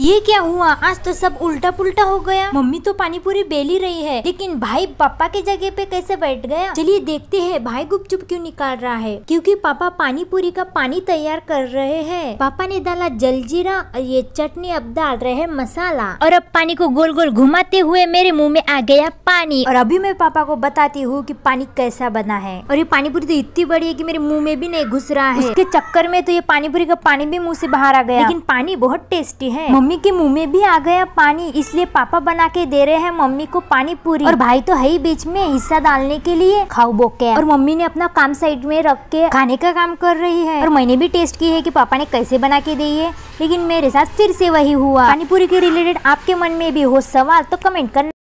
ये क्या हुआ आज तो सब उल्टा पुल्टा हो गया मम्मी तो पानी पूरी बेली रही है लेकिन भाई पापा के जगह पे कैसे बैठ गया चलिए देखते हैं भाई गुपचुप क्यों निकाल रहा है क्योंकि पापा पानी पूरी का पानी तैयार कर रहे हैं पापा ने डाला जलजीरा और ये चटनी अब डाल रहे हैं मसाला और अब पानी को गोल गोल घुमाते हुए मेरे मुँह में आ गया पानी और अभी मैं पापा को बताती हूँ की पानी कैसा बना है और ये पानी पूरी तो इतनी बड़ी है की मेरे मुँह में भी नहीं घुस रहा है इसके चक्कर में तो ये पानी पूरी का पानी भी मुँह से बाहर आ गया लेकिन पानी बहुत टेस्टी है मम्मी मम्मी के मुंह में भी आ गया पानी इसलिए पापा बना के दे रहे हैं मम्मी को पानी पूरी और भाई तो है ही बीच में हिस्सा डालने के लिए खाऊ बोके और मम्मी ने अपना काम साइड में रख के खाने का काम कर रही है और मैंने भी टेस्ट की है कि पापा ने कैसे बना के दी है लेकिन मेरे साथ फिर से वही हुआ पानीपुरी के रिलेटेड आपके मन में भी हो सवाल तो कमेंट करना